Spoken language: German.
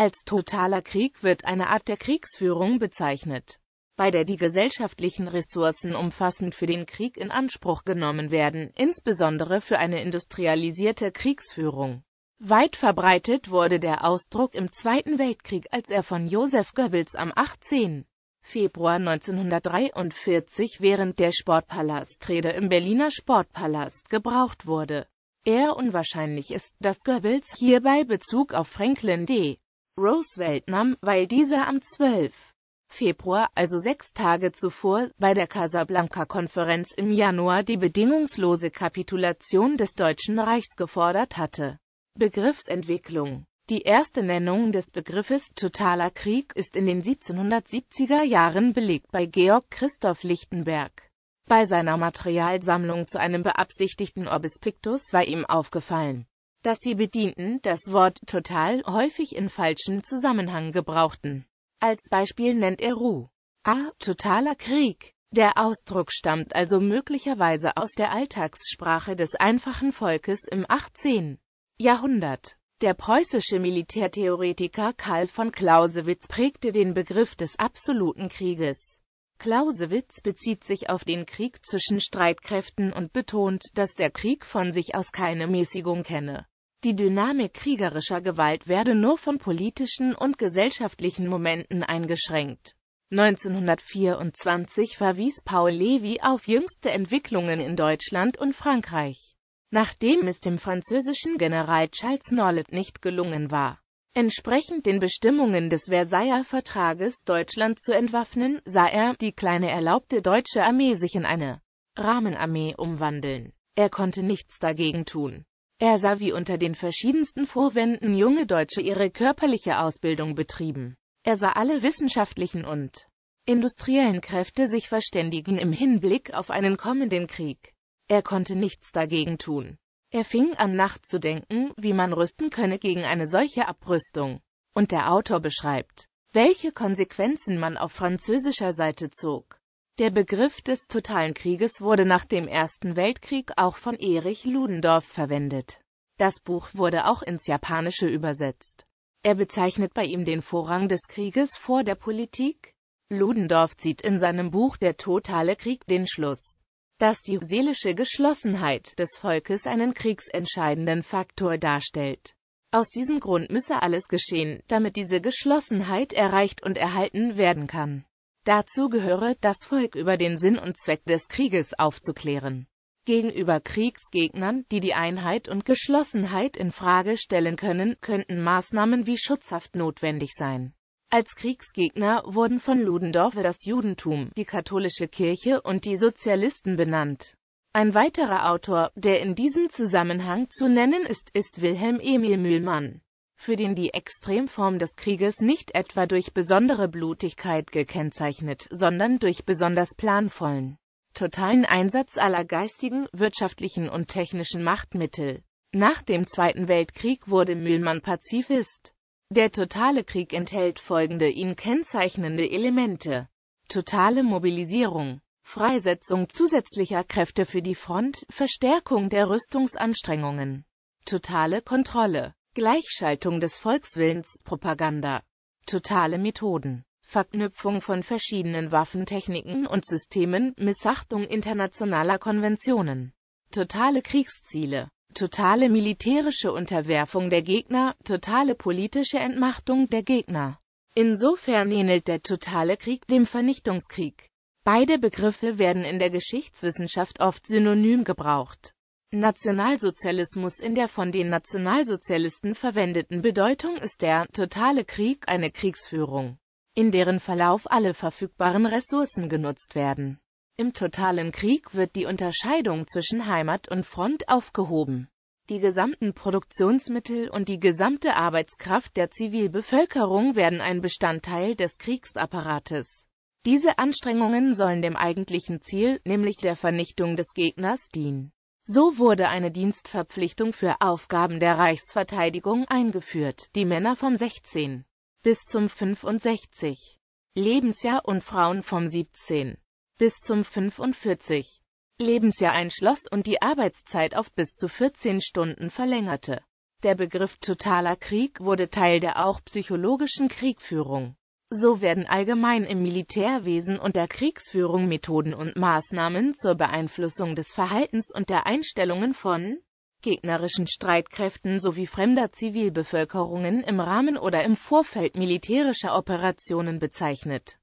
Als totaler Krieg wird eine Art der Kriegsführung bezeichnet, bei der die gesellschaftlichen Ressourcen umfassend für den Krieg in Anspruch genommen werden, insbesondere für eine industrialisierte Kriegsführung. Weit verbreitet wurde der Ausdruck im Zweiten Weltkrieg, als er von Joseph Goebbels am 18. Februar 1943 während der Sportpalastrede im Berliner Sportpalast gebraucht wurde. Eher unwahrscheinlich ist, dass Goebbels hierbei Bezug auf Franklin D. Roosevelt nahm, weil dieser am 12. Februar, also sechs Tage zuvor, bei der Casablanca-Konferenz im Januar die bedingungslose Kapitulation des Deutschen Reichs gefordert hatte. Begriffsentwicklung Die erste Nennung des Begriffes totaler Krieg ist in den 1770er Jahren belegt bei Georg Christoph Lichtenberg. Bei seiner Materialsammlung zu einem beabsichtigten Orbis Pictus war ihm aufgefallen, dass die Bedienten das Wort total häufig in falschem Zusammenhang gebrauchten. Als Beispiel nennt er Ru. A. Totaler Krieg. Der Ausdruck stammt also möglicherweise aus der Alltagssprache des einfachen Volkes im 18. Jahrhundert. Der preußische Militärtheoretiker Karl von Clausewitz prägte den Begriff des absoluten Krieges. Clausewitz bezieht sich auf den Krieg zwischen Streitkräften und betont, dass der Krieg von sich aus keine Mäßigung kenne. Die Dynamik kriegerischer Gewalt werde nur von politischen und gesellschaftlichen Momenten eingeschränkt. 1924 verwies Paul Levy auf jüngste Entwicklungen in Deutschland und Frankreich, nachdem es dem französischen General Charles Nollet nicht gelungen war, Entsprechend den Bestimmungen des Versailler Vertrages Deutschland zu entwaffnen, sah er die kleine erlaubte deutsche Armee sich in eine Rahmenarmee umwandeln. Er konnte nichts dagegen tun. Er sah, wie unter den verschiedensten Vorwänden junge Deutsche ihre körperliche Ausbildung betrieben. Er sah alle wissenschaftlichen und industriellen Kräfte sich verständigen im Hinblick auf einen kommenden Krieg. Er konnte nichts dagegen tun. Er fing an nachzudenken, wie man rüsten könne gegen eine solche Abrüstung. Und der Autor beschreibt, welche Konsequenzen man auf französischer Seite zog. Der Begriff des totalen Krieges wurde nach dem Ersten Weltkrieg auch von Erich Ludendorff verwendet. Das Buch wurde auch ins Japanische übersetzt. Er bezeichnet bei ihm den Vorrang des Krieges vor der Politik. Ludendorff zieht in seinem Buch Der totale Krieg den Schluss dass die seelische Geschlossenheit des Volkes einen kriegsentscheidenden Faktor darstellt. Aus diesem Grund müsse alles geschehen, damit diese Geschlossenheit erreicht und erhalten werden kann. Dazu gehöre, das Volk über den Sinn und Zweck des Krieges aufzuklären. Gegenüber Kriegsgegnern, die die Einheit und Geschlossenheit in Frage stellen können, könnten Maßnahmen wie Schutzhaft notwendig sein. Als Kriegsgegner wurden von Ludendorff das Judentum, die katholische Kirche und die Sozialisten benannt. Ein weiterer Autor, der in diesem Zusammenhang zu nennen ist, ist Wilhelm Emil Mühlmann, für den die Extremform des Krieges nicht etwa durch besondere Blutigkeit gekennzeichnet, sondern durch besonders planvollen, totalen Einsatz aller geistigen, wirtschaftlichen und technischen Machtmittel. Nach dem Zweiten Weltkrieg wurde Mühlmann Pazifist. Der totale Krieg enthält folgende ihn kennzeichnende Elemente. Totale Mobilisierung, Freisetzung zusätzlicher Kräfte für die Front, Verstärkung der Rüstungsanstrengungen, totale Kontrolle, Gleichschaltung des Volkswillens, Propaganda, totale Methoden, Verknüpfung von verschiedenen Waffentechniken und Systemen, Missachtung internationaler Konventionen, totale Kriegsziele, totale militärische Unterwerfung der Gegner, totale politische Entmachtung der Gegner. Insofern ähnelt der totale Krieg dem Vernichtungskrieg. Beide Begriffe werden in der Geschichtswissenschaft oft synonym gebraucht. Nationalsozialismus In der von den Nationalsozialisten verwendeten Bedeutung ist der totale Krieg eine Kriegsführung, in deren Verlauf alle verfügbaren Ressourcen genutzt werden. Im totalen Krieg wird die Unterscheidung zwischen Heimat und Front aufgehoben. Die gesamten Produktionsmittel und die gesamte Arbeitskraft der Zivilbevölkerung werden ein Bestandteil des Kriegsapparates. Diese Anstrengungen sollen dem eigentlichen Ziel, nämlich der Vernichtung des Gegners, dienen. So wurde eine Dienstverpflichtung für Aufgaben der Reichsverteidigung eingeführt, die Männer vom 16 bis zum 65 Lebensjahr und Frauen vom 17 bis zum 45 Lebensjahr einschloss und die Arbeitszeit auf bis zu 14 Stunden verlängerte. Der Begriff totaler Krieg wurde Teil der auch psychologischen Kriegführung. So werden allgemein im Militärwesen und der Kriegsführung Methoden und Maßnahmen zur Beeinflussung des Verhaltens und der Einstellungen von gegnerischen Streitkräften sowie fremder Zivilbevölkerungen im Rahmen oder im Vorfeld militärischer Operationen bezeichnet.